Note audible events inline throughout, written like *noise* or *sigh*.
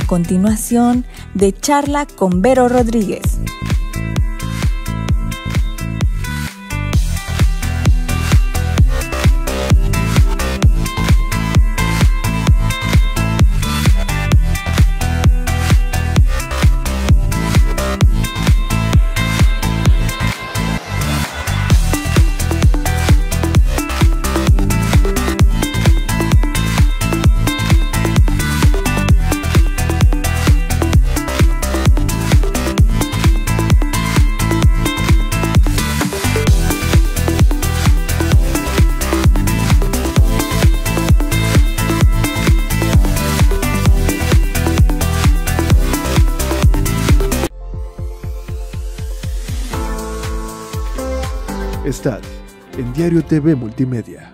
a continuación de Charla con Vero Rodríguez. Diario TV Multimedia.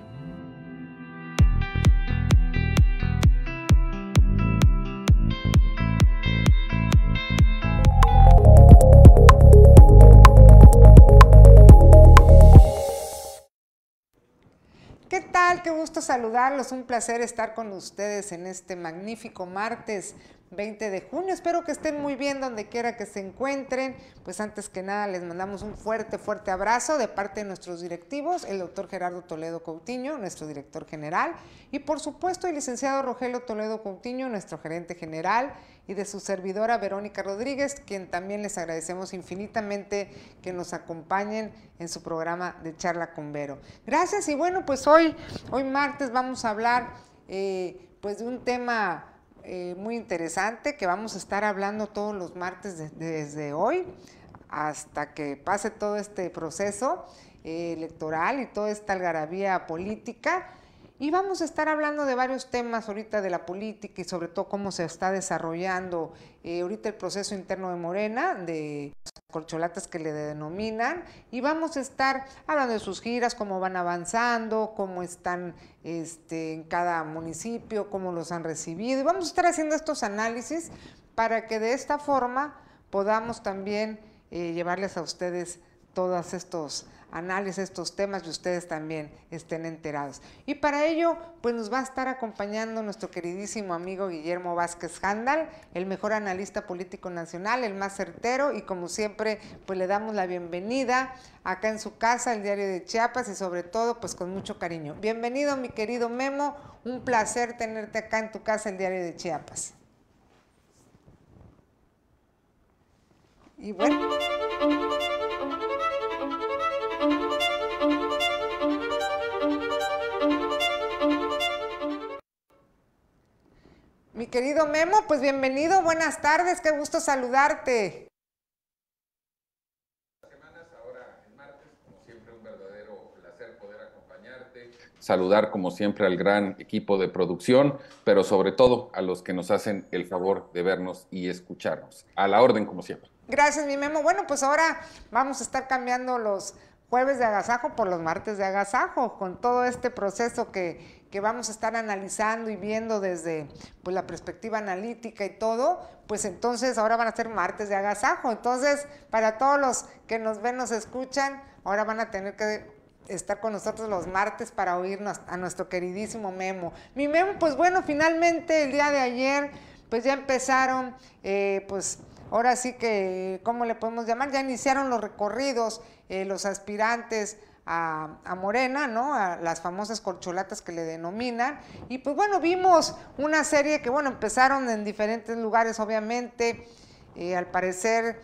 ¿Qué tal? Qué gusto saludarlos. Un placer estar con ustedes en este magnífico martes 20 de junio. Espero que estén muy bien donde quiera que se encuentren. Pues antes que nada les mandamos un fuerte, fuerte abrazo de parte de nuestros directivos, el doctor Gerardo Toledo Coutinho, nuestro director general, y por supuesto el licenciado Rogelio Toledo Coutinho, nuestro gerente general, y de su servidora Verónica Rodríguez, quien también les agradecemos infinitamente que nos acompañen en su programa de charla con Vero. Gracias y bueno, pues hoy, hoy martes vamos a hablar eh, pues de un tema eh, muy interesante que vamos a estar hablando todos los martes desde hoy hasta que pase todo este proceso eh, electoral y toda esta algarabía política. Y vamos a estar hablando de varios temas ahorita de la política y sobre todo cómo se está desarrollando eh, ahorita el proceso interno de Morena, de colcholatas que le denominan y vamos a estar hablando de sus giras, cómo van avanzando, cómo están este, en cada municipio, cómo los han recibido y vamos a estar haciendo estos análisis para que de esta forma podamos también eh, llevarles a ustedes todos estos análisis estos temas y ustedes también estén enterados. Y para ello, pues nos va a estar acompañando nuestro queridísimo amigo Guillermo Vázquez Handal, el mejor analista político nacional, el más certero y como siempre, pues le damos la bienvenida acá en su casa, el diario de Chiapas y sobre todo, pues con mucho cariño. Bienvenido, mi querido Memo, un placer tenerte acá en tu casa, el diario de Chiapas. Y bueno. Mi querido Memo, pues bienvenido, buenas tardes, qué gusto saludarte. saludar como siempre al gran equipo de producción, pero sobre todo a los que nos hacen el favor de vernos y escucharnos. A la orden como siempre. Gracias, mi Memo. Bueno, pues ahora vamos a estar cambiando los jueves de agasajo por los martes de agasajo, con todo este proceso que, vamos a estar analizando y viendo desde pues, la perspectiva analítica y todo, pues entonces ahora van a ser martes de agasajo. Entonces, para todos los que nos ven, nos escuchan, ahora van a tener que estar con nosotros los martes para oírnos a nuestro queridísimo Memo. Mi Memo, pues bueno, finalmente el día de ayer, pues ya empezaron, eh, pues ahora sí que, ¿cómo le podemos llamar? Ya iniciaron los recorridos eh, los aspirantes a, a, Morena, ¿no? A las famosas corcholatas que le denominan. Y pues bueno, vimos una serie que, bueno, empezaron en diferentes lugares, obviamente. Eh, al parecer,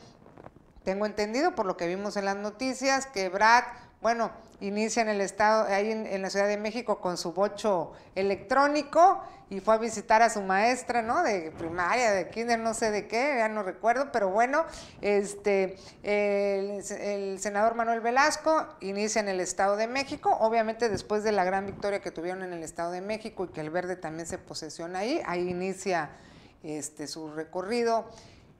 tengo entendido por lo que vimos en las noticias, que Brad, bueno, inicia en el estado, ahí en, la Ciudad de México con su bocho electrónico y fue a visitar a su maestra, ¿no? De primaria, de kinder, no sé de qué, ya no recuerdo, pero bueno, este, el, senador Manuel Velasco inicia en el Estado de México, obviamente después de la gran victoria que tuvieron en el Estado de México y que el verde también se posesiona ahí, ahí inicia este, su recorrido.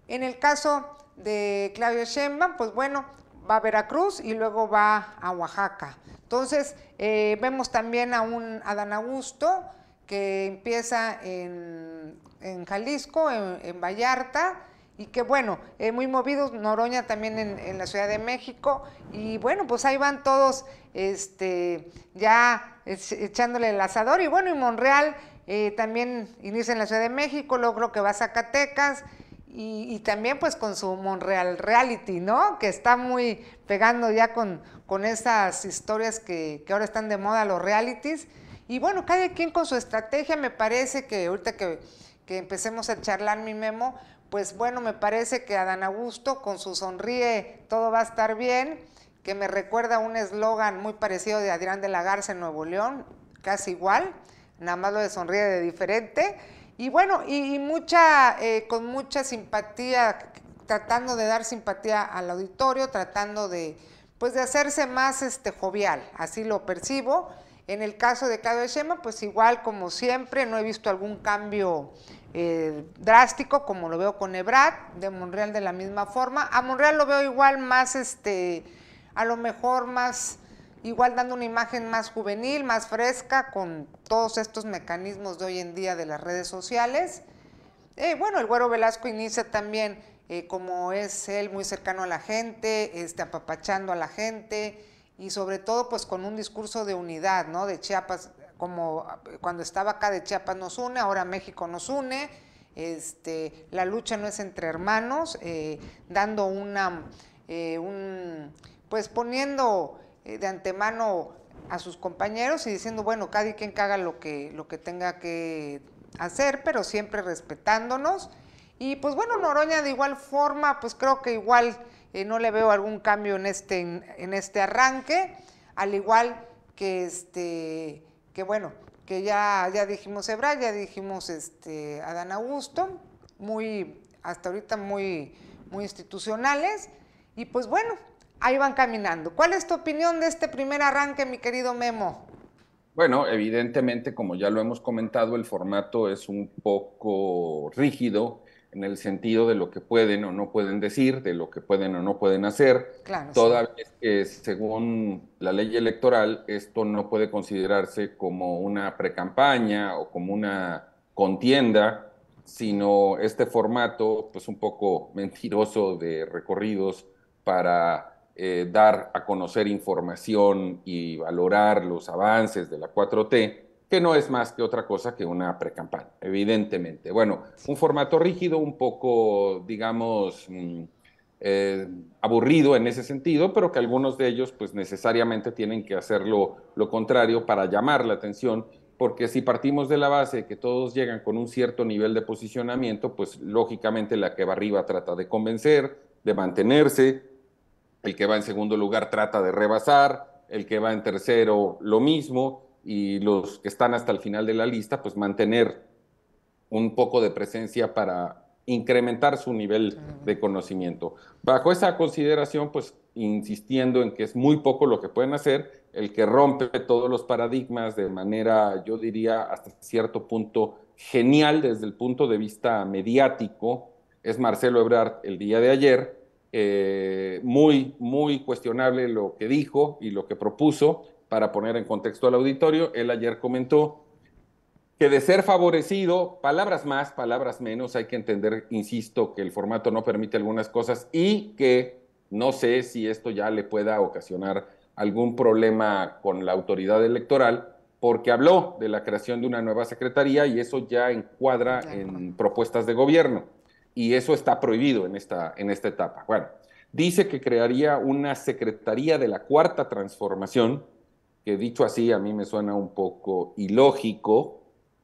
En el caso de Claudio Sheinbaum, pues bueno, va a Veracruz y luego va a Oaxaca. Entonces, eh, vemos también a un Adán Augusto que empieza en, en Jalisco, en, Vallarta, y que bueno, eh, muy movidos, Noroña también en, la Ciudad de México, y bueno, pues ahí van todos este, ya echándole el asador, y bueno, y Monreal eh, también inicia en la Ciudad de México, luego que va a Zacatecas, y, también pues con su Monreal Reality, ¿no? Que está muy pegando ya con, con esas historias que, que ahora están de moda, los realities. Y bueno, cada quien con su estrategia, me parece que ahorita que, que empecemos a charlar mi memo, pues bueno, me parece que Adán Augusto con su sonríe todo va a estar bien, que me recuerda un eslogan muy parecido de Adrián de la Garza en Nuevo León, casi igual, nada más lo de sonríe de diferente. Y bueno, y, eh, con mucha simpatía, tratando de dar simpatía al auditorio, tratando de, pues, de hacerse más este, jovial, así lo percibo. En el caso de de Echema pues igual como siempre, no he visto algún cambio eh, drástico como lo veo con Ebrat, de Monreal de la misma forma. A Monreal lo veo igual más, este, a lo mejor más igual dando una imagen más juvenil, más fresca, con todos estos mecanismos de hoy en día de las redes sociales. Eh, bueno, el Güero Velasco inicia también, eh, como es él, muy cercano a la gente, este, apapachando a la gente y sobre todo pues con un discurso de unidad, ¿no? De Chiapas, como cuando estaba acá de Chiapas nos une, ahora México nos une. Este, la lucha no es entre hermanos, eh, dando una, pues poniendo eh, de antemano a sus compañeros y diciendo, bueno, cada quien caga lo que, lo que tenga que hacer, pero siempre respetándonos. Y pues bueno, Noroña de igual forma, pues creo que igual eh, no le veo algún cambio en este, en, este arranque, al igual que este, que bueno, que ya, ya dijimos Ebra, ya dijimos este, Adán Augusto, muy, hasta ahorita muy, muy institucionales. Y pues bueno, ahí van caminando. ¿Cuál es tu opinión de este primer arranque, mi querido Memo? Bueno, evidentemente, como ya lo hemos comentado, el formato es un poco rígido en el sentido de lo que pueden o no pueden decir, de lo que pueden o no pueden hacer. Claro, Toda vez que, según la ley electoral, esto no puede considerarse como una precampaña o como una contienda, sino este formato, pues un poco mentiroso de recorridos para eh, dar a conocer información y valorar los avances de la 4T, que no es más que otra cosa que una precampaña, evidentemente. Bueno, un formato rígido, un poco, digamos, mm, eh, aburrido en ese sentido, pero que algunos de ellos pues necesariamente tienen que hacer lo contrario para llamar la atención porque si partimos de la base de que todos llegan con un cierto nivel de posicionamiento, pues lógicamente la que va arriba trata de convencer, de mantenerse, el que va en segundo lugar trata de rebasar, el que va en tercero lo mismo, y los que están hasta el final de la lista, pues mantener un poco de presencia para incrementar su nivel de conocimiento. Bajo esa consideración, pues insistiendo en que es muy poco lo que pueden hacer, el que rompe todos los paradigmas de manera, yo diría, hasta cierto punto genial desde el punto de vista mediático, es Marcelo Ebrard el día de ayer, eh, muy, muy cuestionable lo que dijo y lo que propuso. Para poner en contexto al auditorio, él ayer comentó que de ser favorecido, palabras más, palabras menos, hay que entender, insisto, que el formato no permite algunas cosas y que no sé si esto ya le pueda ocasionar algún problema con la autoridad electoral, porque habló de la creación de una nueva secretaría y eso ya encuadra en propuestas de gobierno y eso está prohibido en esta, en esta etapa. Bueno, dice que crearía una Secretaría de la Cuarta Transformación, que dicho así a mí me suena un poco ilógico,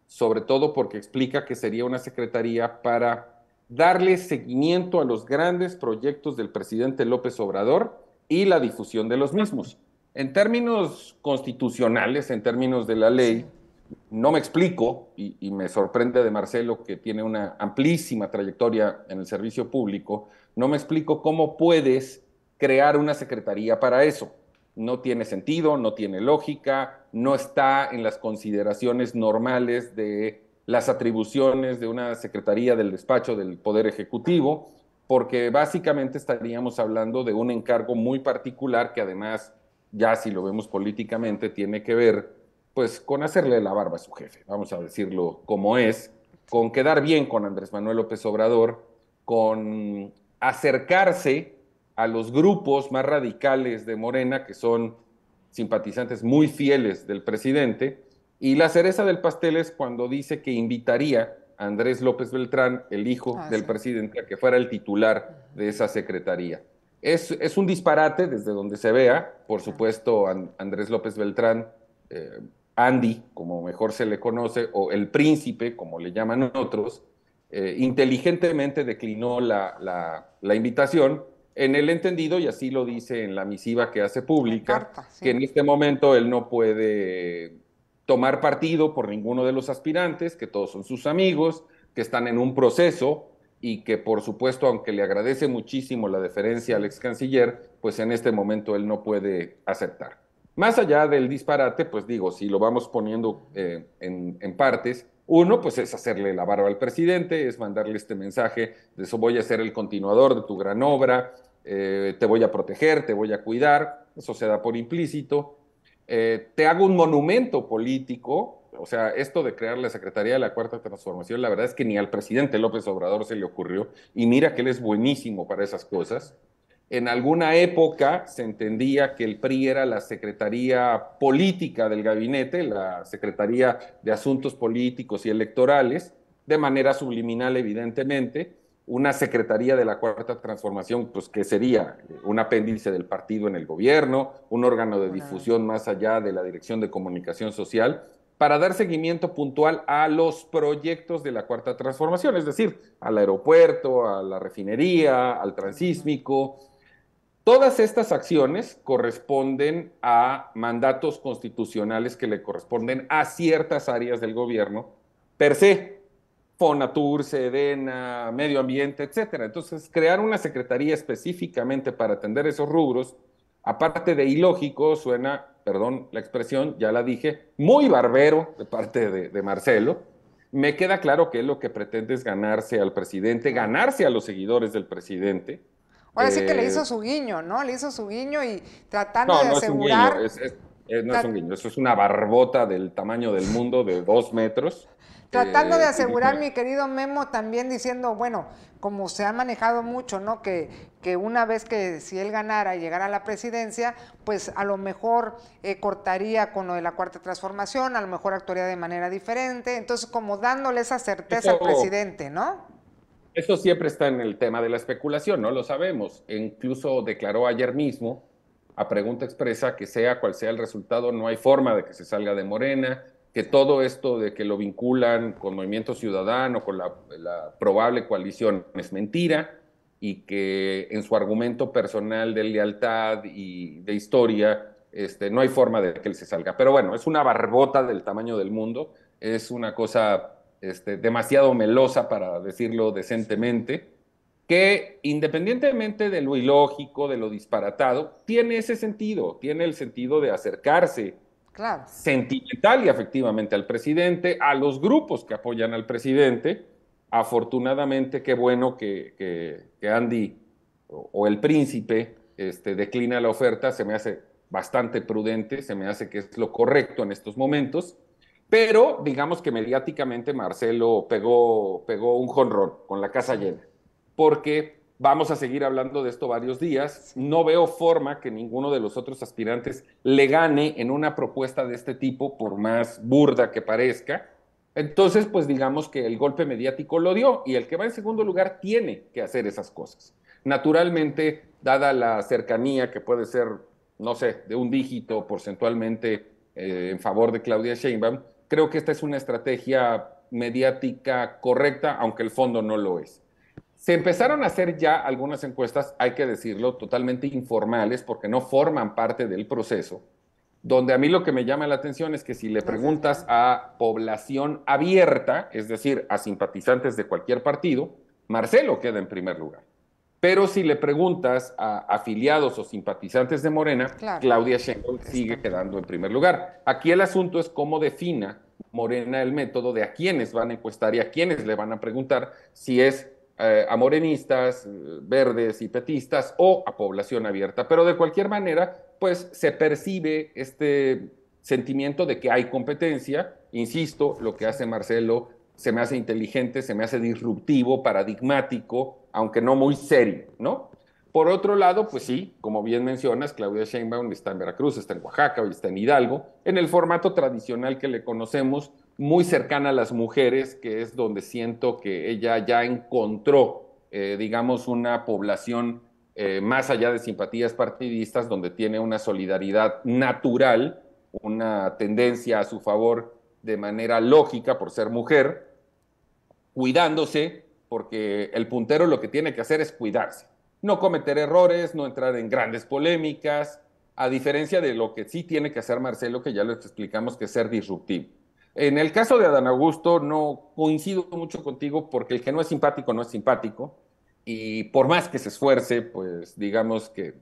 sobre todo porque explica que sería una Secretaría para darle seguimiento a los grandes proyectos del presidente López Obrador y la difusión de los mismos. En términos constitucionales, en términos de la ley, no me explico, y, me sorprende de Marcelo, que tiene una amplísima trayectoria en el servicio público, no me explico cómo puedes crear una secretaría para eso. No tiene sentido, no tiene lógica, no está en las consideraciones normales de las atribuciones de una secretaría del despacho del Poder Ejecutivo, porque básicamente estaríamos hablando de un encargo muy particular que además, ya si lo vemos políticamente, tiene que ver pues con hacerle la barba a su jefe, vamos a decirlo como es, con quedar bien con Andrés Manuel López Obrador, con acercarse a los grupos más radicales de Morena, que son simpatizantes muy fieles del presidente, y la cereza del pastel es cuando dice que invitaría a Andrés López Beltrán, el hijo ah, del presidente, a que fuera el titular de esa secretaría. Es, un disparate desde donde se vea, por supuesto, Andrés López Beltrán eh, Andy, como mejor se le conoce, o el príncipe, como le llaman otros, eh, inteligentemente declinó la, invitación en el entendido, y así lo dice en la misiva que hace pública, que en este momento él no puede tomar partido por ninguno de los aspirantes, que todos son sus amigos, que están en un proceso y que por supuesto, aunque le agradece muchísimo la deferencia al ex canciller, pues en este momento él no puede aceptar. Más allá del disparate, pues digo, si lo vamos poniendo eh, en, partes, uno, pues es hacerle la barba al presidente, es mandarle este mensaje de eso voy a ser el continuador de tu gran obra, eh, te voy a proteger, te voy a cuidar, eso se da por implícito. Eh, te hago un monumento político, o sea, esto de crear la Secretaría de la Cuarta Transformación, la verdad es que ni al presidente López Obrador se le ocurrió, y mira que él es buenísimo para esas cosas. En alguna época se entendía que el PRI era la Secretaría Política del Gabinete, la Secretaría de Asuntos Políticos y Electorales, de manera subliminal evidentemente, una Secretaría de la Cuarta Transformación, pues que sería un apéndice del partido en el gobierno, un órgano de difusión más allá de la Dirección de Comunicación Social, para dar seguimiento puntual a los proyectos de la Cuarta Transformación, es decir, al aeropuerto, a la refinería, al transísmico Todas estas acciones corresponden a mandatos constitucionales que le corresponden a ciertas áreas del gobierno per se, Fonatur, Sedena, Medio Ambiente, etcétera. Entonces, crear una secretaría específicamente para atender esos rubros, aparte de ilógico, suena, perdón la expresión, ya la dije, muy barbero de parte de, Marcelo. Me queda claro que lo que pretende es ganarse al presidente, ganarse a los seguidores del presidente Ahora sí que le eh, hizo su guiño, ¿no? Le hizo su guiño y tratando de asegurar. Es no es un guiño, eso es una barbota del tamaño del mundo de dos metros. Tratando de eh, asegurar, *laughs* mi querido Memo, también diciendo, bueno, como se ha manejado mucho, ¿no? Que, que una vez que si él ganara y llegara a la presidencia, pues a lo mejor eh, cortaría con lo de la cuarta transformación, a lo mejor actuaría de manera diferente, entonces como dándole esa certeza al presidente, ¿no? Eso siempre está en el tema de la especulación, no lo sabemos. incluso declaró ayer mismo, a pregunta expresa, que sea cual sea el resultado, no hay forma de que se salga de Morena, que todo esto de que lo vinculan con Movimiento Ciudadano, con la, probable coalición, es mentira y que en su argumento personal de lealtad y de historia, este, no hay forma de que él se salga. Pero bueno, es una barbota del tamaño del mundo, es una cosa este, demasiado melosa para decirlo decentemente, que independientemente de lo ilógico, de lo disparatado, tiene ese sentido, tiene el sentido de acercarse sentimental y efectivamente al presidente, a los grupos que apoyan al presidente. Afortunadamente, qué bueno que, Andy o, el príncipe este, declina la oferta, se me hace bastante prudente, se me hace que es lo correcto en estos momentos. Pero digamos que mediáticamente Marcelo pegó, pegó un jonrón con la casa llena, porque vamos a seguir hablando de esto varios días. No veo forma que ninguno de los otros aspirantes le gane en una propuesta de este tipo, por más burda que parezca. Entonces, pues digamos que el golpe mediático lo dio y el que va en segundo lugar tiene que hacer esas cosas. Naturalmente, dada la cercanía que puede ser, no sé, de un dígito porcentualmente eh, en favor de Claudia Sheinbaum, creo que esta es una estrategia mediática correcta, aunque el fondo no lo es. Se empezaron a hacer ya algunas encuestas, hay que decirlo, totalmente informales porque no forman parte del proceso, donde a mí lo que me llama la atención es que si le preguntas a población abierta, es decir, a simpatizantes de cualquier partido, Marcelo queda en primer lugar. Pero si le preguntas a afiliados o simpatizantes de Morena, Claudia Sheinbaum sigue quedando en primer lugar. Aquí el asunto es cómo defina Morena el método de a quiénes van a encuestar y a quiénes le van a preguntar si es eh, a morenistas, eh, verdes y petistas o a población abierta. Pero de cualquier manera, pues se percibe este sentimiento de que hay competencia. Insisto, lo que hace Marcelo se me hace inteligente, se me hace disruptivo, paradigmático, aunque no muy serio, ¿no? Por otro lado, pues sí, como bien mencionas, Claudia Sheinbaum está en Veracruz, está en Oaxaca, está en Hidalgo, en el formato tradicional que le conocemos, muy cercana a las mujeres, que es donde siento que ella ya encontró, eh, digamos, una población eh, más allá de simpatías partidistas, donde tiene una solidaridad natural, una tendencia a su favor de manera lógica por ser mujer, cuidándose, porque el puntero lo que tiene que hacer es cuidarse, no cometer errores, no entrar en grandes polémicas, a diferencia de lo que sí tiene que hacer Marcelo, que ya les explicamos que es ser disruptivo. En el caso de Adán Augusto, no coincido mucho contigo porque el que no es simpático no es simpático y por más que se esfuerce, pues digamos que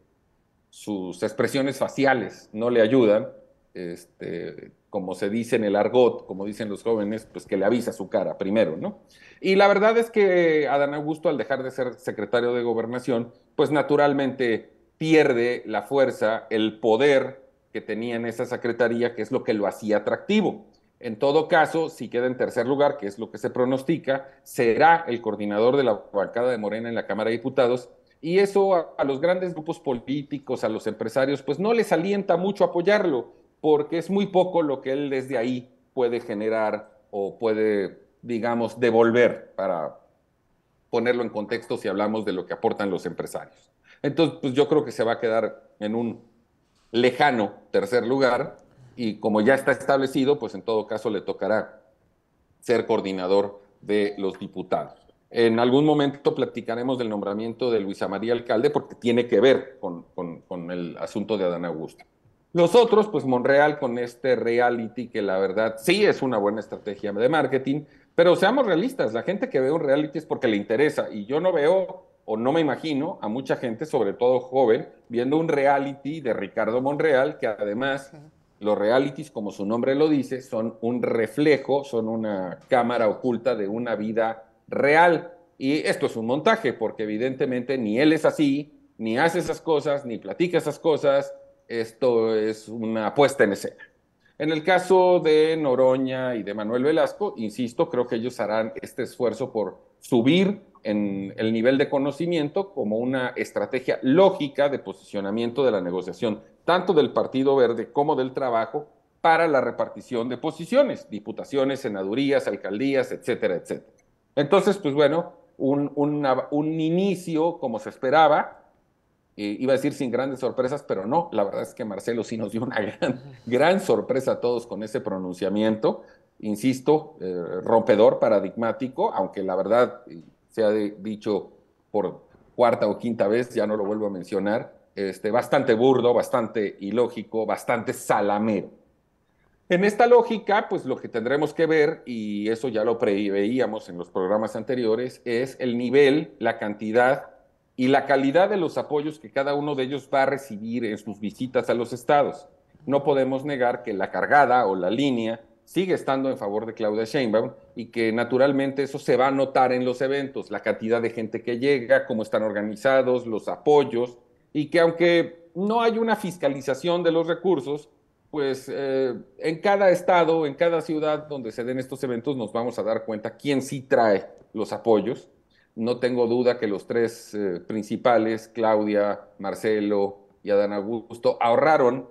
sus expresiones faciales no le ayudan. Este, como se dice en el argot, como dicen los jóvenes, pues que le avisa su cara primero, ¿no? Y la verdad es que Adán Augusto, al dejar de ser secretario de gobernación, pues naturalmente pierde la fuerza, el poder que tenía en esa secretaría, que es lo que lo hacía atractivo. En todo caso, si queda en tercer lugar, que es lo que se pronostica, será el coordinador de la bancada de Morena en la Cámara de Diputados. Y eso a, los grandes grupos políticos, a los empresarios, pues no les alienta mucho apoyarlo porque es muy poco lo que él desde ahí puede generar o puede, digamos, devolver para ponerlo en contexto si hablamos de lo que aportan los empresarios. Entonces, pues yo creo que se va a quedar en un lejano tercer lugar y como ya está establecido, pues en todo caso le tocará ser coordinador de los diputados. En algún momento platicaremos del nombramiento de Luisa María Alcalde porque tiene que ver con, con el asunto de Adán Augusto. Nosotros, pues Monreal con este reality, que la verdad sí es una buena estrategia de marketing, pero seamos realistas, la gente que ve un reality es porque le interesa y yo no veo o no me imagino a mucha gente, sobre todo joven, viendo un reality de Ricardo Monreal, que además los realities, como su nombre lo dice, son un reflejo, son una cámara oculta de una vida real. Y esto es un montaje, porque evidentemente ni él es así, ni hace esas cosas, ni platica esas cosas, esto es una puesta en escena. En el caso de Noroña y de Manuel Velasco, insisto, creo que ellos harán este esfuerzo por subir en el nivel de conocimiento como una estrategia lógica de posicionamiento de la negociación, tanto del Partido Verde como del Trabajo, para la repartición de posiciones, diputaciones, senadurías, alcaldías, etcétera, etcétera. Entonces, pues bueno, un, un inicio como se esperaba, iba a decir sin grandes sorpresas, pero no, la verdad es que Marcelo sí nos dio una gran, gran sorpresa a todos con ese pronunciamiento, insisto, eh, rompedor, paradigmático, aunque la verdad eh, se ha dicho por cuarta o quinta vez, ya no lo vuelvo a mencionar, este, bastante burdo, bastante ilógico, bastante salamero. En esta lógica, pues lo que tendremos que ver, y eso ya lo preveíamos en los programas anteriores, es el nivel, la cantidad y la calidad de los apoyos que cada uno de ellos va a recibir en sus visitas a los estados. No podemos negar que la cargada o la línea sigue estando en favor de Claudia Sheinbaum y que naturalmente eso se va a notar en los eventos, la cantidad de gente que llega, cómo están organizados, los apoyos, y que aunque no hay una fiscalización de los recursos, pues eh, en cada estado, en cada ciudad donde se den estos eventos, nos vamos a dar cuenta quién sí trae los apoyos no tengo duda que los tres eh, principales, Claudia, Marcelo y Adán Augusto, ahorraron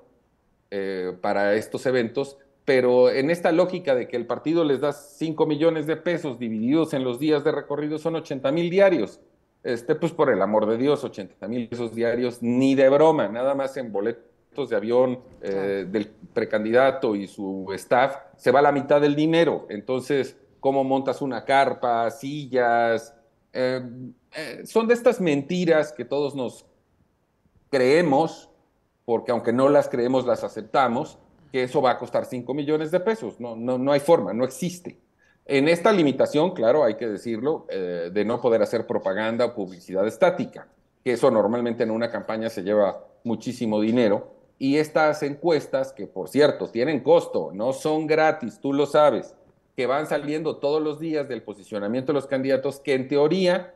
eh, para estos eventos, pero en esta lógica de que el partido les da 5 millones de pesos divididos en los días de recorrido son 80 mil diarios. Este, pues por el amor de Dios, 80 mil pesos diarios, ni de broma, nada más en boletos de avión eh, del precandidato y su staff, se va la mitad del dinero. Entonces, ¿cómo montas una carpa, sillas, eh, eh, son de estas mentiras que todos nos creemos, porque aunque no las creemos, las aceptamos, que eso va a costar 5 millones de pesos. No, no, no hay forma, no existe. En esta limitación, claro, hay que decirlo, eh, de no poder hacer propaganda o publicidad estática, que eso normalmente en una campaña se lleva muchísimo dinero. Y estas encuestas, que por cierto, tienen costo, no son gratis, tú lo sabes que van saliendo todos los días del posicionamiento de los candidatos que en teoría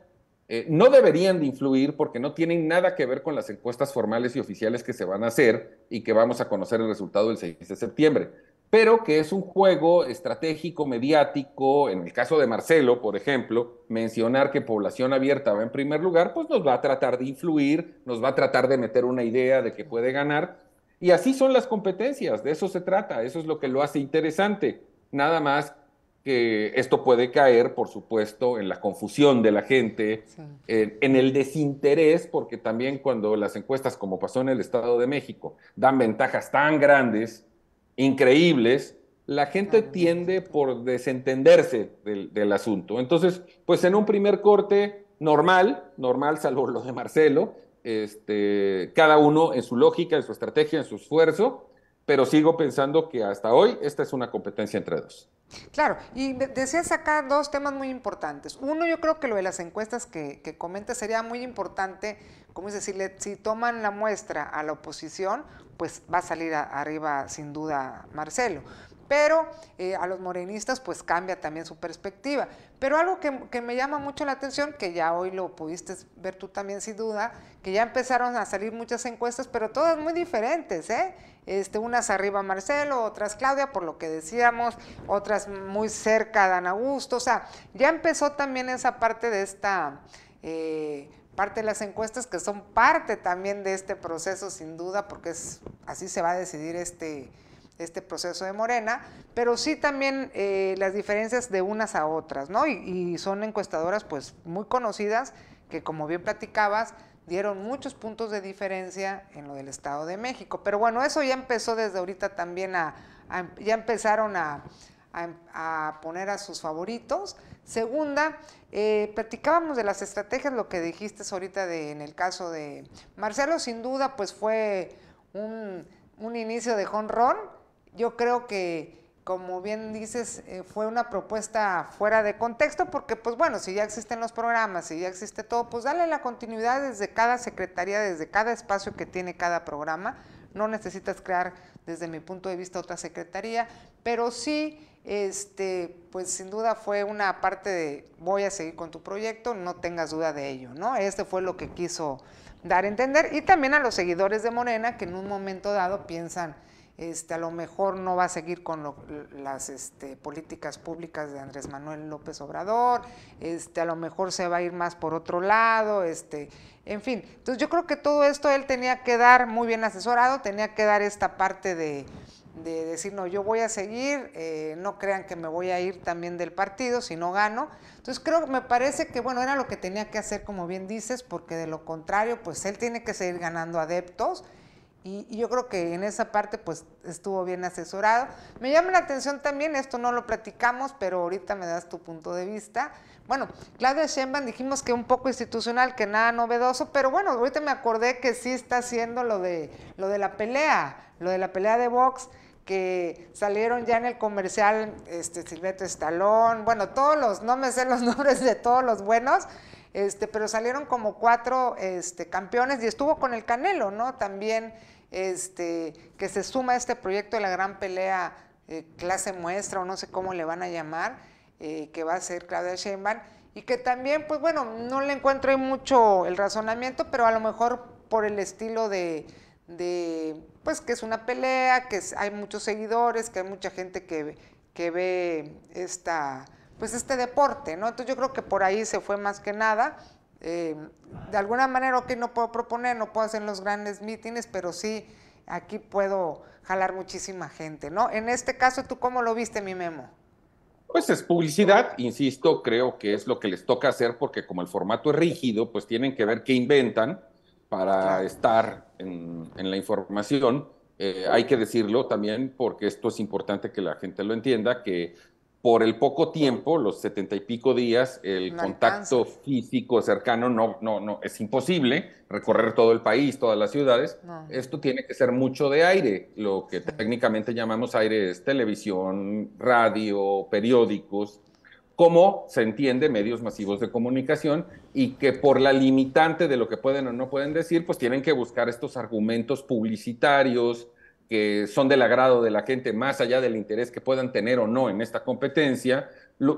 eh, no deberían de influir porque no tienen nada que ver con las encuestas formales y oficiales que se van a hacer y que vamos a conocer el resultado el 6 de septiembre, pero que es un juego estratégico, mediático, en el caso de Marcelo, por ejemplo, mencionar que población abierta va en primer lugar, pues nos va a tratar de influir, nos va a tratar de meter una idea de que puede ganar. Y así son las competencias, de eso se trata, eso es lo que lo hace interesante. Nada más que esto puede caer, por supuesto, en la confusión de la gente, en, el desinterés, porque también cuando las encuestas, como pasó en el Estado de México, dan ventajas tan grandes, increíbles, la gente tiende por desentenderse del, asunto. Entonces, pues en un primer corte normal, normal salvo lo de Marcelo, este, cada uno en su lógica, en su estrategia, en su esfuerzo, pero sigo pensando que hasta hoy esta es una competencia entre dos. Claro, y decías acá dos temas muy importantes. Uno, yo creo que lo de las encuestas que, que comentas sería muy importante, como dices, si, toman la muestra a la oposición, pues va a salir arriba sin duda Marcelo. Pero eh, a los morenistas pues cambia también su perspectiva. Pero algo que, que, me llama mucho la atención, que ya hoy lo pudiste ver tú también sin duda, que ya empezaron a salir muchas encuestas, pero todas muy diferentes, ¿eh? este, unas arriba Marcelo, otras Claudia, por lo que decíamos, otras muy cerca Dan Augusto, o sea, ya empezó también esa parte de esta, eh, parte de las encuestas que son parte también de este proceso, sin duda, porque es, así se va a decidir este, este proceso de Morena, pero sí también eh, las diferencias de unas a otras, ¿no? y son encuestadoras pues muy conocidas que como bien platicabas, dieron muchos puntos de diferencia en lo del Estado de México. Pero bueno, eso ya empezó desde ahorita también a, ya empezaron a, poner a sus favoritos. Segunda, eh, platicábamos de las estrategias, lo que dijiste ahorita de, en el caso de Marcelo, sin duda, pues fue un, inicio de jonrón. Yo creo que como bien dices, eh, fue una propuesta fuera de contexto, porque pues bueno, si ya existen los programas, si ya existe todo, pues dale la continuidad desde cada secretaría, desde cada espacio que tiene cada programa. No necesitas crear, desde mi punto de vista, otra secretaría, pero sí, este, pues sin duda fue una parte de voy a seguir con tu proyecto, no tengas duda de ello, ¿no? Este fue lo que quiso dar a entender. Y también a los seguidores de Morena, que en un momento dado piensan, este, a lo mejor no va a seguir con las este, políticas públicas de Andrés Manuel López Obrador, este, a lo mejor se va a ir más por otro lado, en fin. Entonces yo creo que todo esto él tenía que dar muy bien asesorado, tenía que dar esta parte de, decir, no, yo voy a seguir, eh, no crean que me voy a ir también del partido si no gano. Entonces creo que me parece que, bueno, era lo que tenía que hacer, como bien dices, porque de lo contrario, pues él tiene que seguir ganando adeptos y, yo creo que en esa parte pues estuvo bien asesorado. Me llama la atención también, esto no lo platicamos, pero ahorita me das tu punto de vista. Bueno, Claudia Sheinbaum dijimos que un poco institucional, que nada novedoso, pero bueno, ahorita me acordé que sí está haciendo lo de, lo de la pelea, lo de la pelea de box que salieron ya en el comercial este, Silveto Estalón, bueno, todos los, no me sé los *laughs* nombres de todos los buenos, este, pero salieron como cuatro este, campeones y estuvo con el Canelo, ¿no? También este, que se suma a este proyecto de la gran pelea eh, clase muestra o no sé cómo le van a llamar, eh, que va a ser Claudia Sheinbaum, y que también, pues bueno, no le encuentro mucho el razonamiento, pero a lo mejor por el estilo de, pues que es una pelea, que hay muchos seguidores, que hay mucha gente que, que ve esta pues este deporte, ¿no? Entonces yo creo que por ahí se fue más que nada. Eh, de alguna manera, ok, no puedo proponer, no puedo hacer los grandes mítines, pero sí aquí puedo jalar muchísima gente, ¿no? En este caso, ¿tú cómo lo viste, mi memo? Pues es publicidad, insisto, creo que es lo que les toca hacer porque como el formato es rígido, pues tienen que ver qué inventan para estar en, la información. Eh, hay que decirlo también porque esto es importante que la gente lo entienda, que por el poco tiempo, los setenta y pico días, el contacto físico cercano no, no, no, es imposible recorrer todo el país, todas las ciudades. Esto tiene que ser mucho de aire, lo que técnicamente llamamos aire es televisión, radio, periódicos, como se entiende medios masivos de comunicación y que por la limitante de lo que pueden o no pueden decir, pues tienen que buscar estos argumentos publicitarios, que son del agrado de la gente, más allá del interés que puedan tener o no en esta competencia.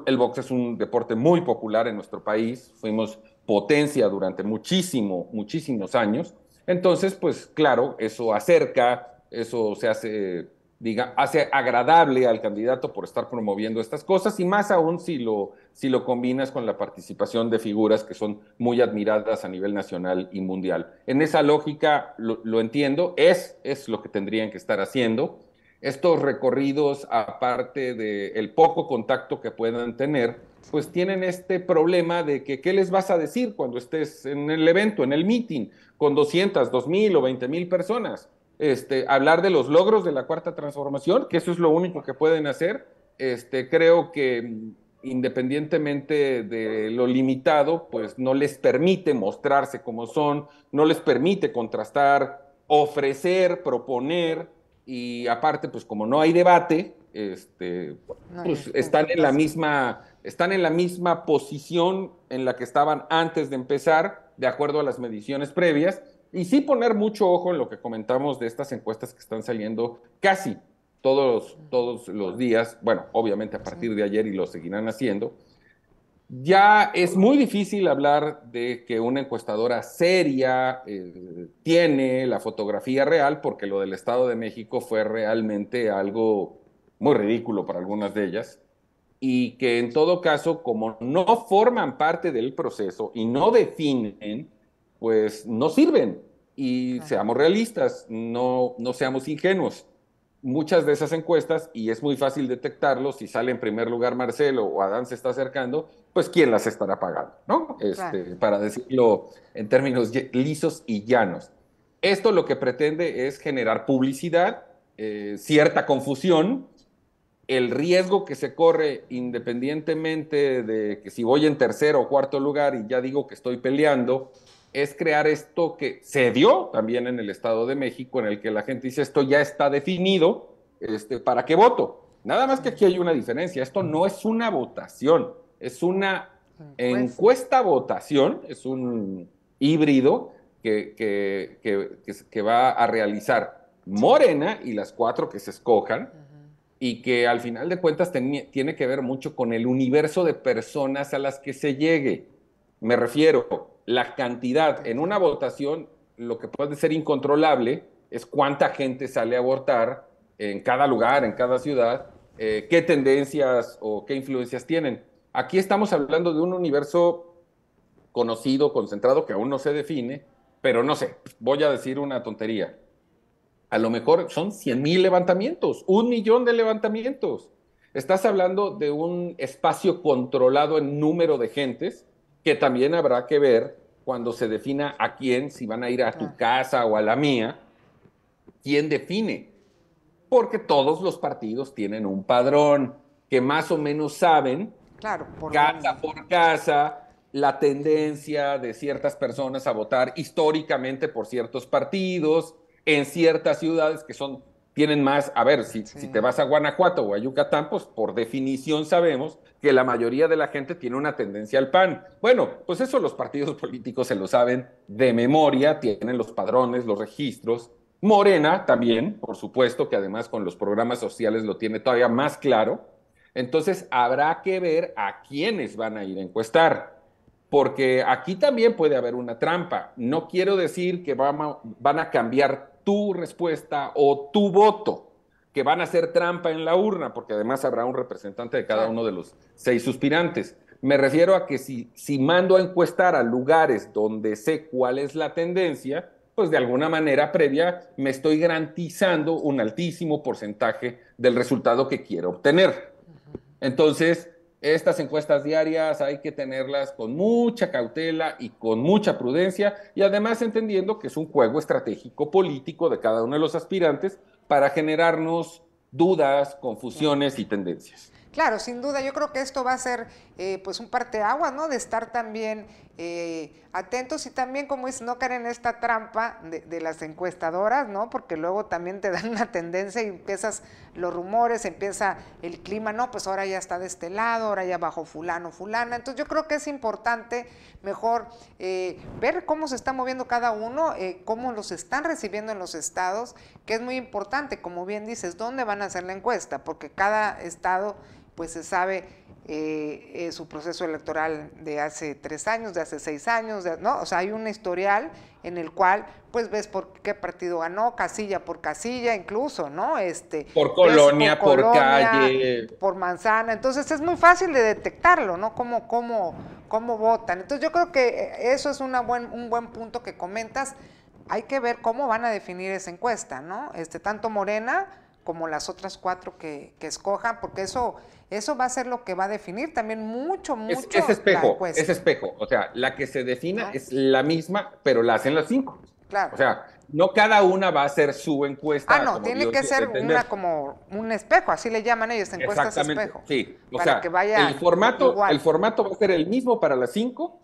El box es un deporte muy popular en nuestro país, fuimos potencia durante muchísimo, muchísimos años. Entonces, pues claro, eso acerca, eso se hace diga, hace agradable al candidato por estar promoviendo estas cosas y más aún si lo, si lo combinas con la participación de figuras que son muy admiradas a nivel nacional y mundial. En esa lógica lo, entiendo, es, es lo que tendrían que estar haciendo. Estos recorridos, aparte del el poco contacto que puedan tener, pues tienen este problema de que qué les vas a decir cuando estés en el evento, en el meeting, con 200, 2.000 o 20.000 personas este, hablar de los logros de la cuarta transformación, que eso es lo único que pueden hacer. Este, creo que mm, independientemente de lo limitado, pues no les permite mostrarse como son, no les permite contrastar, ofrecer, proponer, y aparte, pues como no hay debate, este, pues, están en la misma, están en la misma posición en la que estaban antes de empezar, de acuerdo a las mediciones previas, y sí poner mucho ojo en lo que comentamos de estas encuestas que están saliendo casi todos, todos los días, bueno, obviamente a partir de ayer y lo seguirán haciendo, ya es muy difícil hablar de que una encuestadora seria eh, tiene la fotografía real, porque lo del Estado de México fue realmente algo muy ridículo para algunas de ellas, y que en todo caso, como no forman parte del proceso y no definen pues no sirven. Y seamos realistas, no, no seamos ingenuos. Muchas de esas encuestas, y es muy fácil detectarlo, si sale en primer lugar Marcelo o Adán se está acercando, pues quién las estará pagando, ¿no? Este, para decirlo en términos lisos y llanos. Esto lo que pretende es generar publicidad, eh, cierta confusión, el riesgo que se corre independientemente de que si voy en tercer o cuarto lugar y ya digo que estoy peleando, es crear esto que se dio también en el Estado de México, en el que la gente dice esto ya está definido, este, ¿para qué voto? Nada más que aquí hay una diferencia, esto no es una votación, es una encuesta-votación, es un híbrido que, que, va a realizar Morena y las cuatro que se escojan y que al final de cuentas tiene que ver mucho con el universo de personas a las que se llegue. Me refiero, la cantidad en una votación, lo que puede ser incontrolable es cuánta gente sale a votar en cada lugar, en cada ciudad, eh, qué tendencias o qué influencias tienen. Aquí estamos hablando de un universo conocido, concentrado, que aún no se define, pero no sé, voy a decir una tontería. A lo mejor son 100 mil levantamientos, un millón de levantamientos. Estás hablando de un espacio controlado en número de gentes que también habrá que ver cuando se defina a quién, si van a ir a tu casa o a la mía, quién define. Porque todos los partidos tienen un padrón que más o menos saben, claro, casa por casa, la tendencia de ciertas personas a votar históricamente por ciertos partidos en ciertas ciudades que son tienen más, a ver, si, te vas a Guanajuato o a Yucatán, pues por definición sabemos que la mayoría de la gente tiene una tendencia al pan. Bueno, pues eso los partidos *laughs* políticos se lo saben de memoria, tienen los padrones, los registros. Morena también, por supuesto, que además con los programas sociales lo tiene todavía más claro. Entonces habrá que ver a quiénes van a ir a encuestar porque aquí también puede haber una trampa. No quiero decir que van van a cambiar tu respuesta o tu voto, que van a ser trampa en la urna, porque además habrá un representante de cada uno de los seis suspirantes. Me refiero a que si, si mando a encuestar a lugares donde sé cuál es la tendencia, pues de alguna manera previa me estoy garantizando un altísimo porcentaje del resultado que quiero obtener. Entonces, estas encuestas diarias hay que tenerlas con mucha cautela y con mucha prudencia y además entendiendo que es un juego estratégico político de cada uno de los aspirantes para generarnos dudas, confusiones y tendencias. Claro, sin duda, yo creo que esto va a ser eh, pues un agua, ¿no? De estar también eh, atentos y también, como dices, no caer en esta trampa de, las encuestadoras, ¿no? Porque luego también te *laughs* dan una tendencia y empiezas los rumores, empieza el clima, no, pues ahora ya está de este lado, ahora ya bajo fulano, fulana. Entonces yo creo que es importante mejor eh, ver cómo se está moviendo cada uno, eh, cómo los están recibiendo en los estados, que es muy importante, como bien dices, dónde van a hacer la encuesta, porque cada estado pues se sabe eh, eh, su proceso electoral de hace tres años, de hace seis años, ¿no? O sea, hay un historial en el cual, pues ves por qué partido ganó, casilla por casilla, incluso, ¿no? Este, por colonia, por, calle. Por manzana. Entonces es muy fácil de detectarlo, ¿no? Cómo, cómo, cómo votan. Entonces yo creo que eh, eso es un buen punto que comentas. Hay que ver cómo van a definir esa encuesta, ¿no? Este, tanto Morena como las otras cuatro que, que escojan, porque eso eso va a ser lo que va a definir también mucho, mucho. Es, es espejo, es espejo. O sea, la que se defina es la misma, pero la hacen las cinco. Claro. O sea, no cada una va a ser su encuesta. Ah, no, tiene que ser una como un espejo, así le llaman ellos, encuestas espejo. Sí, o para sea, que vaya el formato, el formato va a ser el mismo para las cinco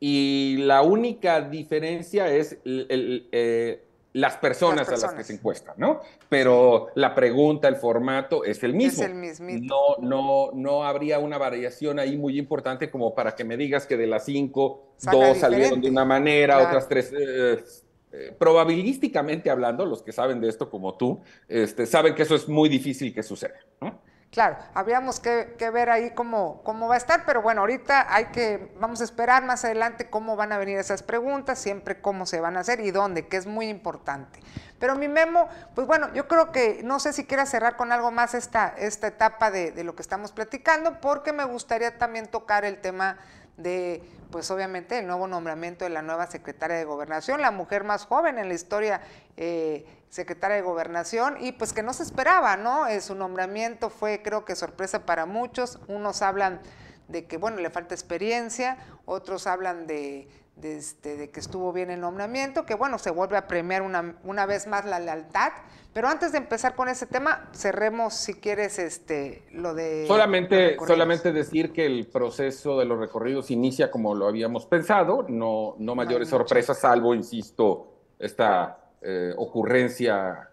y la única diferencia es el, eh, las personas, a las que se encuestan, ¿no? Pero la pregunta, el formato es el mismo. Es el No, no, no habría una variación ahí muy importante como para que me digas que de las cinco, dos salieron de una manera, otras tres. Eh, eh, eh, probabilísticamente hablando, los que saben de esto como tú, este, saben que eso es muy difícil que suceda, ¿no? Claro, habríamos que, ver ahí cómo, cómo va a estar, pero bueno, ahorita hay que, vamos a esperar más adelante cómo van a venir esas preguntas, siempre cómo se van a hacer y dónde, que es muy importante. Pero mi memo, pues bueno, yo creo que no sé si quiera cerrar con algo más esta, esta etapa de, lo que estamos platicando, porque me gustaría también tocar el tema de, pues obviamente, el nuevo nombramiento de la nueva secretaria de Gobernación, la mujer más joven en la historia eh, secretaria de Gobernación, y pues que no se esperaba, ¿no? Eh, su nombramiento fue creo que sorpresa para muchos, unos hablan de que, bueno, le falta experiencia, otros hablan de, este, que estuvo bien el nombramiento, que bueno, se vuelve a premiar una, vez más la lealtad. Pero antes de empezar con ese tema, cerremos si quieres este, lo de... Solamente, solamente decir que el proceso de los recorridos inicia como lo habíamos pensado, no, no mayores sorpresas, salvo, insisto, esta eh, ocurrencia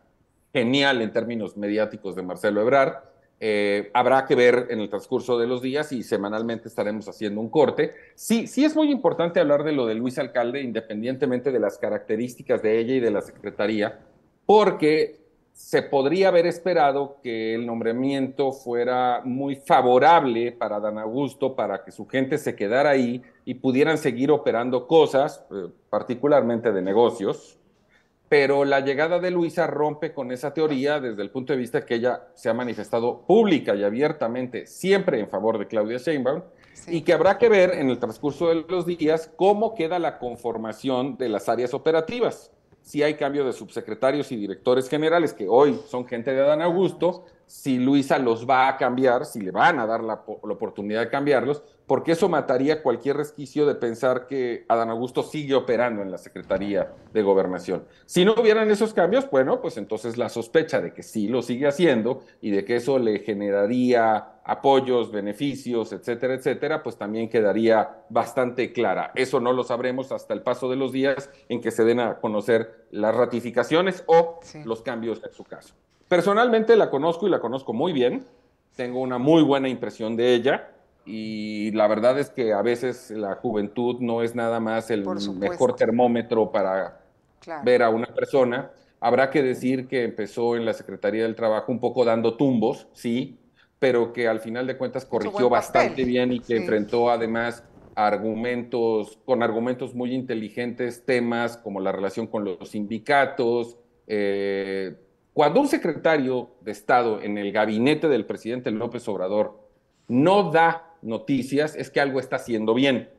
genial en términos mediáticos de Marcelo Ebrard. Eh, habrá que ver en el transcurso de los días y semanalmente estaremos haciendo un corte. Sí, sí es muy importante hablar de lo de Luis Alcalde, independientemente de las características de ella y de la Secretaría, porque se podría haber esperado que el nombramiento fuera muy favorable para Dan Augusto, para que su gente se quedara ahí y pudieran seguir operando cosas, eh, particularmente de negocios, pero la llegada de Luisa rompe con esa teoría desde el punto de vista que ella se ha manifestado pública y abiertamente siempre en favor de Claudia Sheinbaum y que habrá que ver en el transcurso de los días cómo queda la conformación de las áreas operativas. Si hay cambio de subsecretarios y directores generales, que hoy son gente de Adán Augusto, si Luisa los va a cambiar, si le van a dar la, oportunidad de cambiarlos, porque eso mataría cualquier resquicio de pensar que Adán Augusto sigue operando en la Secretaría de Gobernación. Si no hubieran esos cambios, bueno, pues entonces la sospecha de que sí lo sigue haciendo y de que eso le generaría apoyos, beneficios, etcétera, etcétera, pues también quedaría bastante clara. Eso no lo sabremos hasta el paso de los días en que se den a conocer las ratificaciones o los cambios en su caso. Personalmente la conozco y la conozco muy bien. Tengo una muy buena impresión de ella y la verdad es que a veces la juventud no es nada más el mejor termómetro para ver a una persona. Habrá que decir que empezó en la Secretaría del Trabajo un poco dando tumbos, sí, pero que al final de cuentas corrigió bastante bien y que enfrentó además argumentos, con argumentos muy inteligentes, temas como la relación con los sindicatos, eh, cuando un secretario de Estado en el gabinete del presidente López Obrador no da noticias, es que algo está haciendo bien.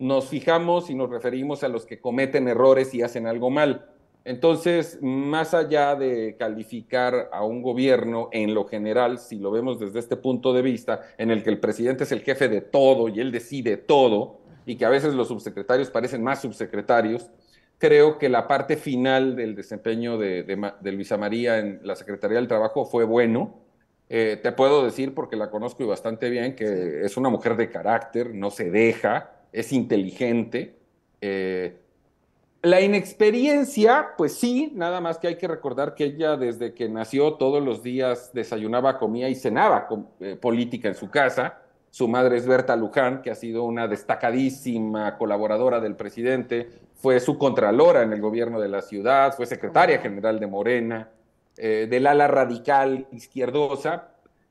Nos fijamos y nos referimos a los que cometen errores y hacen algo mal. Entonces, más allá de calificar a un gobierno en lo general, si lo vemos desde este punto de vista, en el que el presidente es el jefe de todo y él decide todo, y que a veces los subsecretarios parecen más subsecretarios, creo que la parte final del desempeño de, Luisa María en la Secretaría del Trabajo fue bueno. Eh, te puedo decir, porque la conozco bastante bien, que es una mujer de carácter, no se deja, es inteligente. Eh, la inexperiencia, pues sí, nada más que hay que recordar que ella desde que nació todos los días desayunaba, comía y cenaba eh, política en su casa. Su madre es Berta Luján, que ha sido una destacadísima colaboradora del presidente, fue contralora en el gobierno de la ciudad, fue secretaria general de Morena, eh, del ala radical izquierdosa,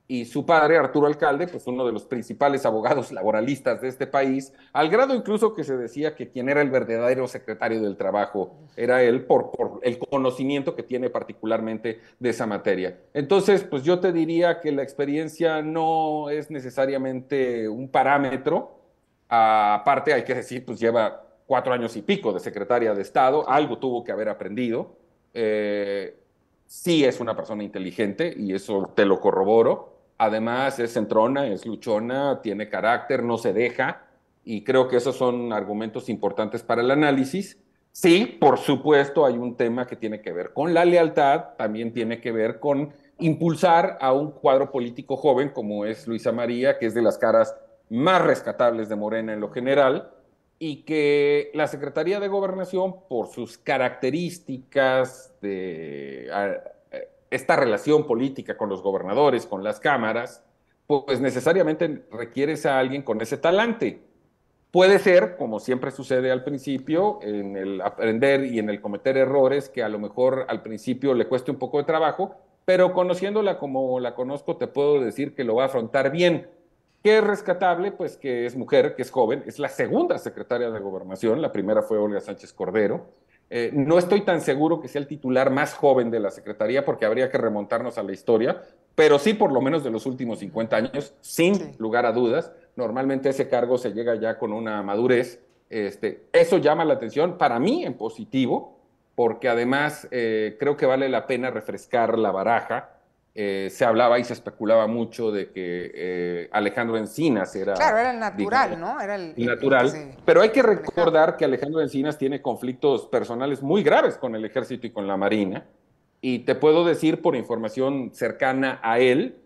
y su padre, Arturo Alcalde, pues uno de los principales abogados *laughs* laboralistas de este país, al grado incluso que se decía que quien era el verdadero secretario del trabajo era él por, por, el conocimiento que tiene particularmente de esa materia. Entonces, pues yo te diría que la experiencia no es necesariamente un parámetro, aparte hay que decir, pues lleva cuatro años y pico de secretaria de Estado, algo tuvo que haber aprendido. Eh, sí es una persona inteligente y eso te lo corroboro. Además es centrona, es luchona, tiene carácter, no se deja y creo que esos son argumentos importantes para el análisis. Sí, por supuesto, hay un tema que tiene que ver con la lealtad, también tiene que ver con impulsar a un cuadro político joven como es Luisa María, que es de las caras más rescatables de Morena en lo general, y que la Secretaría de Gobernación, por sus características de eh, esta relación política con los gobernadores, con las cámaras, pues necesariamente requieres a alguien con ese talante. Puede ser, como siempre sucede al principio, en el aprender y en el cometer errores, que a lo mejor al principio le cueste un poco de trabajo, pero conociéndola como la conozco, te puedo decir que lo va a afrontar bien ¿Qué es rescatable? Pues que es mujer, que es joven, es la segunda secretaria de gobernación, la primera fue Olga Sánchez Cordero. Eh, no estoy tan seguro que sea el titular más joven de la secretaría porque habría que remontarnos a la historia, pero sí por lo menos de los últimos 50 años, sin lugar a dudas. Normalmente ese cargo se llega ya con una madurez. Este, eso llama la atención para mí en positivo, porque además eh, creo que vale la pena refrescar la baraja eh, se hablaba y se especulaba mucho de que eh, Alejandro Encinas era... Claro, era el natural, ¿no? Era el, natural. Pero hay que recordar que Alejandro Encinas tiene conflictos personales muy graves con el ejército y con la Marina. Y te puedo decir por información cercana a él,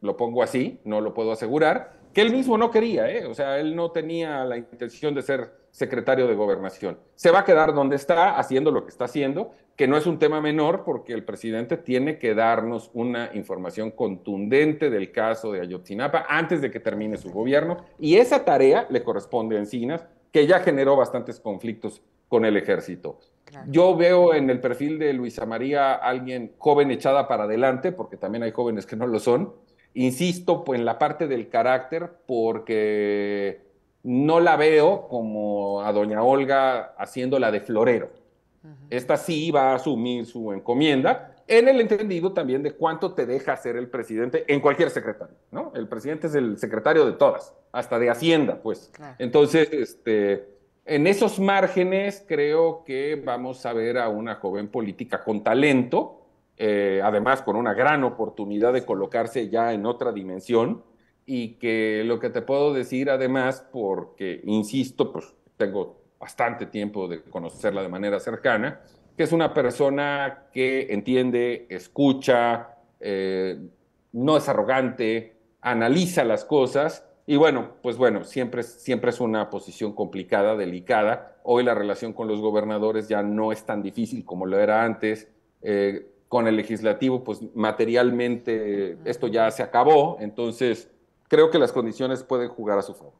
lo pongo así, no lo puedo asegurar, que él mismo no quería, ¿eh? o sea, él no tenía la intención de ser secretario de gobernación. Se va a quedar donde está, haciendo lo que está haciendo, que no es un tema menor porque el presidente tiene que darnos una información contundente del caso de Ayotzinapa antes de que termine su gobierno y esa tarea le corresponde a Encinas, que ya generó bastantes conflictos con el ejército. Yo veo en el perfil de Luisa María alguien joven echada para adelante, porque también hay jóvenes que no lo son. Insisto pues, en la parte del carácter, porque no la veo como a doña Olga haciéndola de florero. Esta sí va a asumir su encomienda, en el entendido también de cuánto te deja ser el presidente en cualquier secretario, ¿no? El presidente es el secretario de todas, hasta de Hacienda, pues. Entonces, este, en esos márgenes creo que vamos a ver a una joven política con talento, eh, además con una gran oportunidad de colocarse ya en otra dimensión, y que lo que te puedo decir además, porque, insisto, pues tengo bastante tiempo de conocerla de manera cercana, que es una persona que entiende, escucha, eh, no es arrogante, analiza las cosas y bueno, pues bueno, siempre, siempre es una posición complicada, delicada. Hoy la relación con los gobernadores ya no es tan difícil como lo era antes. Eh, con el legislativo, pues materialmente esto ya se acabó, entonces creo que las condiciones pueden jugar a su favor.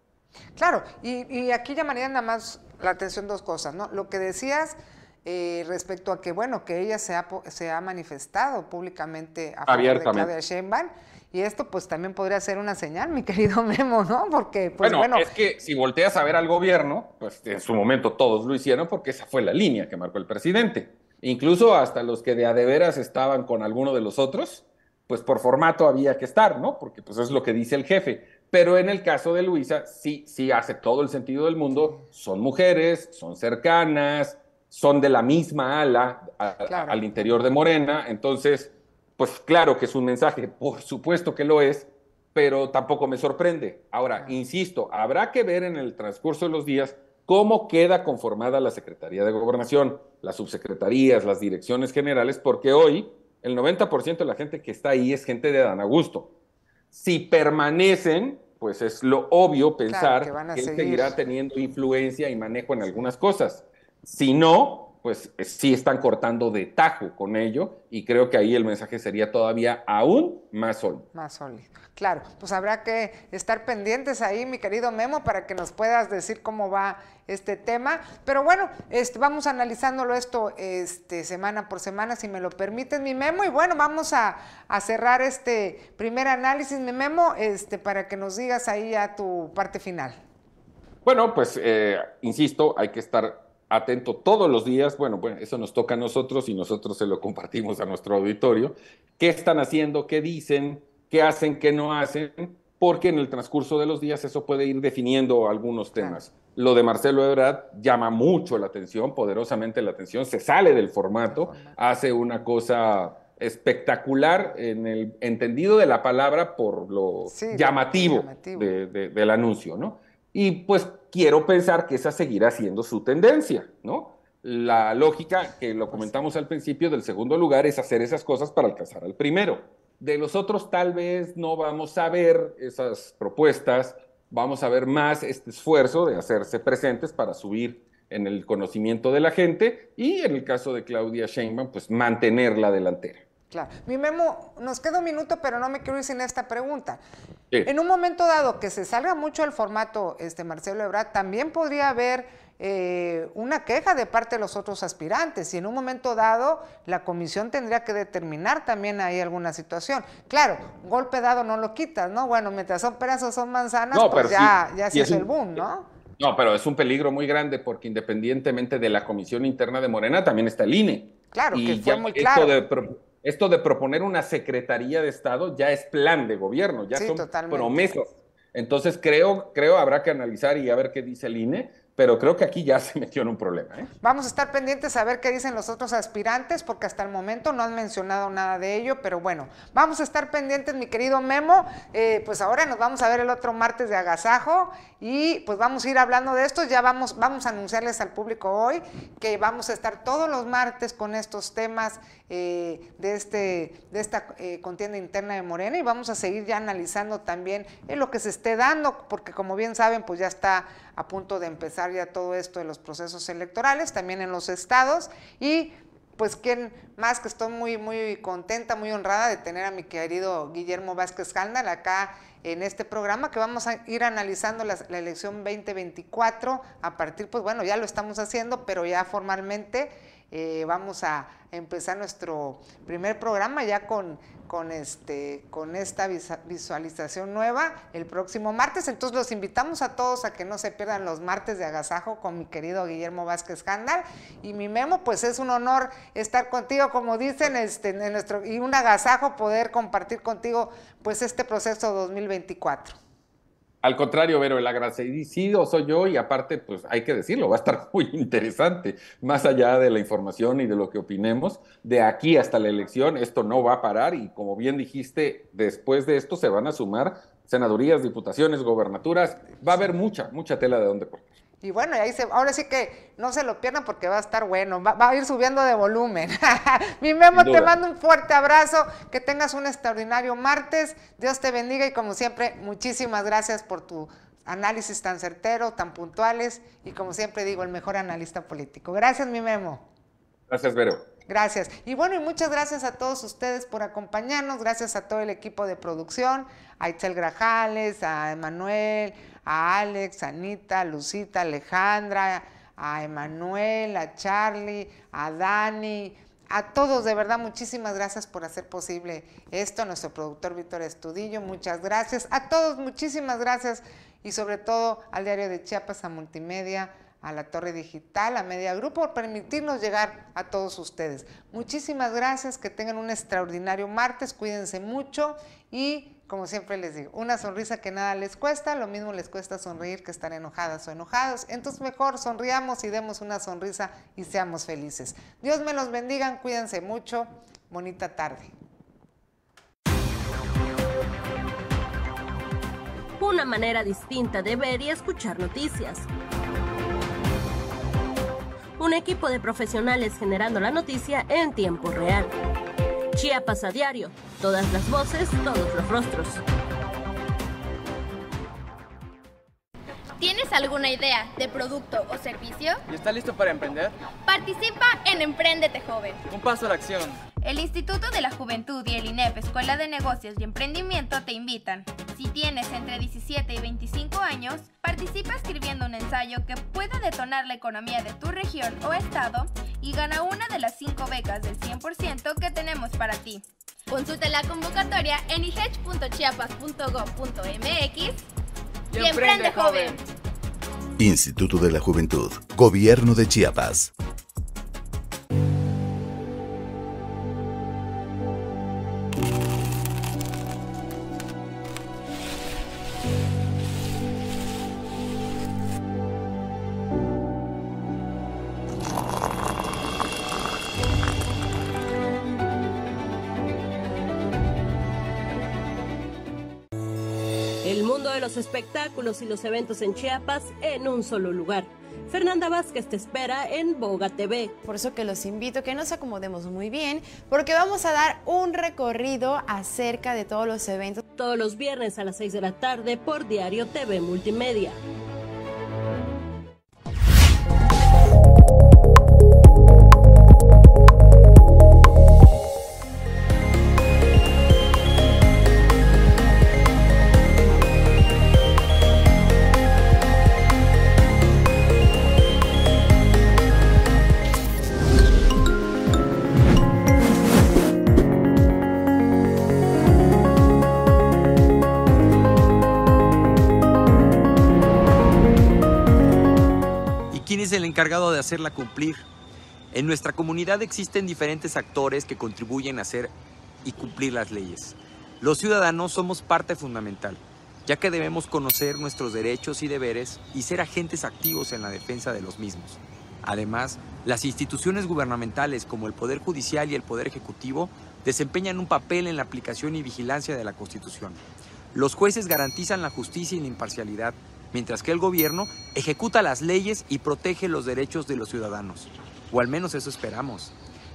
Claro, y, aquí llamaría nada más la atención dos cosas, ¿no? Lo que decías eh, respecto a que, bueno, que ella se ha, manifestado públicamente a favor de Claudia Sheinbaum, y esto pues también podría ser una señal, mi *laughs* querido Memo, ¿no? Porque, pues, bueno, es que si volteas a ver al gobierno, pues en su momento todos lo hicieron porque esa fue la línea que marcó el presidente. Incluso hasta los que de a de veras estaban con alguno de los otros, pues por formato había que estar, ¿no? Porque pues es lo que dice el jefe. Pero en el caso de Luisa, sí, sí hace todo el sentido del mundo. Son mujeres, son cercanas, son de la misma ala al interior de Morena. Entonces, pues claro que es un mensaje, por supuesto que lo es, pero tampoco me sorprende. Ahora, insisto, habrá que ver en el transcurso de los días cómo queda conformada la Secretaría de Gobernación, las subsecretarías, las direcciones generales, porque hoy el 90% de la gente que está ahí es gente de Adán Augusto. Si permanecen, pues es lo obvio pensar que, que seguirá teniendo influencia y manejo en algunas cosas. Si no, pues eh, sí están cortando de tajo con ello y creo que ahí el mensaje sería todavía aún más sólido. Más sólido. Claro, pues habrá que estar pendientes ahí, mi querido Memo, para que nos puedas decir cómo va este tema. Pero bueno, este, vamos analizándolo esto este, semana por semana, si me lo permiten, mi Memo. Y bueno, vamos a, cerrar este primer análisis, mi Memo, este, para que nos digas ahí a tu parte final. Bueno, pues eh, insisto, hay que estar atento todos los días, bueno, bueno, eso nos toca a nosotros y nosotros se lo compartimos a nuestro auditorio, qué están haciendo, qué dicen, qué hacen, qué no hacen, porque en el transcurso de los días eso puede ir definiendo algunos temas. Lo de Marcelo Ebrard llama mucho la atención, poderosamente la atención, se sale del formato, hace una cosa espectacular en el entendido de la palabra por lo llamativo, del anuncio, ¿no? Y pues quiero pensar que esa seguirá siendo su tendencia, ¿no? La lógica, que lo comentamos al principio, del segundo lugar es hacer esas cosas para alcanzar al primero. De los otros tal vez no vamos a ver esas propuestas, vamos a ver más este esfuerzo de hacerse presentes para subir en el conocimiento de la gente y en el caso de Claudia Sheinbaum, pues mantener la delantera. Claro. Mi Memo, nos queda un minuto, pero no me quiero ir sin esta pregunta. En un momento dado que se salga mucho el formato, este Marcelo Ebrard, también podría haber eh, una queja de parte de los otros aspirantes y en un momento dado la comisión tendría que determinar también ahí alguna situación. Claro, golpe dado no lo quitas, ¿no? Bueno, mientras son peras son manzanas, pues ya, ya se hace el boom, ¿no? No, pero es un peligro muy grande porque independientemente de la comisión interna de Morena también está el INE. Claro, que fue muy claro esto de proponer una Secretaría de Estado ya es plan de gobierno, ya es son promesas. Entonces creo, creo habrá que analizar y a ver qué dice el INE, pero creo que aquí ya *laughs* se metió en un problema. ¿eh? Vamos a estar pendientes a ver qué dicen los otros aspirantes, porque hasta el momento no han mencionado nada de ello, pero bueno, vamos a estar pendientes, mi querido Memo. Eh, pues ahora nos vamos a ver el otro martes de agasajo y pues vamos a ir hablando de esto. Ya vamos, vamos a anunciarles al público hoy que vamos a estar todos los martes con estos temas eh, de, este, de esta contienda interna de Morena y vamos a seguir ya analizando también lo que se esté dando, porque como bien saben, pues ya está a punto de empezar ya todo esto de los procesos electorales, también en los estados. Y pues quién más que estoy muy, muy contenta, muy honrada de tener a mi querido Guillermo Vázquez Gándal acá en este programa que vamos a ir analizando la, elección 2024 a partir, pues bueno, ya lo estamos haciendo, pero ya formalmente eh, vamos a empezar nuestro primer programa ya con, con, este, con esta visualización nueva el próximo martes. Entonces los invitamos a todos a que no se pierdan los martes de agasajo con mi querido Guillermo Vázquez Handal. Y mi Memo, pues es un honor estar contigo, como dicen, este, en nuestro, y un agasajo poder compartir contigo pues este proceso 2024. Al contrario, Vero, el agradecido soy yo y aparte, pues hay que decirlo, va a estar *laughs* muy interesante, más allá de la información y de lo que opinemos, de aquí hasta la elección, esto no va a parar y como bien dijiste, después de esto se van a sumar senadurías, diputaciones, gobernaturas, va a haber mucha, mucha tela de donde cortar. Y bueno, ahí se, ahora sí que no se lo pierdan porque va a estar bueno, va, va a ir subiendo de volumen. *laughs* Mi Memo, te mando un fuerte abrazo, que tengas un extraordinario martes, Dios te bendiga y como siempre, muchísimas gracias por tu análisis tan certero, tan puntuales y como siempre digo, el mejor analista político. Gracias, mi Memo. Gracias, Vero. Gracias. Y bueno, y muchas gracias a todos ustedes por acompañarnos, gracias a todo el equipo de producción, a Itzel Grajales, a Emanuel, a Alex, Anita, Lucita, Alejandra, a Emanuel, a Charlie, a Dani, a todos, de verdad, muchísimas gracias por hacer posible esto. Nuestro productor Víctor Estudillo, muchas gracias. A todos, muchísimas gracias. Y sobre todo al Diario de Chiapas, a Multimedia, a la Torre Digital, a Media Grupo, por permitirnos llegar a todos ustedes. Muchísimas gracias, que tengan un extraordinario martes, cuídense mucho y, como siempre les digo, una sonrisa que nada les cuesta, lo mismo les cuesta sonreír que estar enojadas o enojados, entonces mejor sonriamos y demos una sonrisa y seamos felices. Dios me los bendiga, cuídense mucho, bonita tarde. Una manera distinta de ver y escuchar noticias un equipo de profesionales generando la noticia en tiempo real. Chiapas a diario, todas las voces, todos los rostros. alguna idea de producto o servicio? ¿Y está listo para emprender? Participa en Emprendete Joven. Un paso a la acción. El Instituto de la Juventud y el INEP Escuela de Negocios y Emprendimiento te invitan. Si tienes entre 17 y 25 años, participa escribiendo un ensayo que pueda detonar la economía de tu región o estado y gana una de las 5 becas del 100% que tenemos para ti. Consulta la convocatoria en ihech.chiapas.gov.mx e y, emprende joven. Instituto de la Juventud, Gobierno de Chiapas. espectáculos y los eventos en Chiapas en un solo lugar. Fernanda Vázquez te espera en Boga TV. Por eso que los invito a que nos acomodemos muy bien, porque vamos a dar un recorrido acerca de todos los eventos. Todos los viernes a las 6 de la tarde por Diario TV Multimedia. el encargado de hacerla cumplir. En nuestra comunidad existen diferentes actores que contribuyen a hacer y cumplir las leyes. Los ciudadanos somos parte fundamental, ya que debemos conocer nuestros derechos y deberes y ser agentes activos en la defensa de los mismos. Además, las instituciones gubernamentales como el Poder Judicial y el Poder Ejecutivo desempeñan un papel en la aplicación y vigilancia de la Constitución. Los jueces garantizan la justicia y la imparcialidad, mientras que el gobierno ejecuta las leyes y protege los derechos de los ciudadanos. O al menos eso esperamos.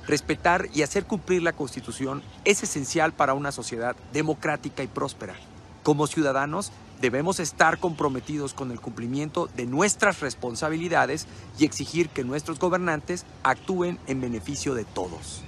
Respetar y hacer cumplir la Constitución es esencial para una sociedad democrática y próspera. Como ciudadanos, debemos estar comprometidos con el cumplimiento de nuestras responsabilidades y exigir que nuestros gobernantes actúen en beneficio de todos.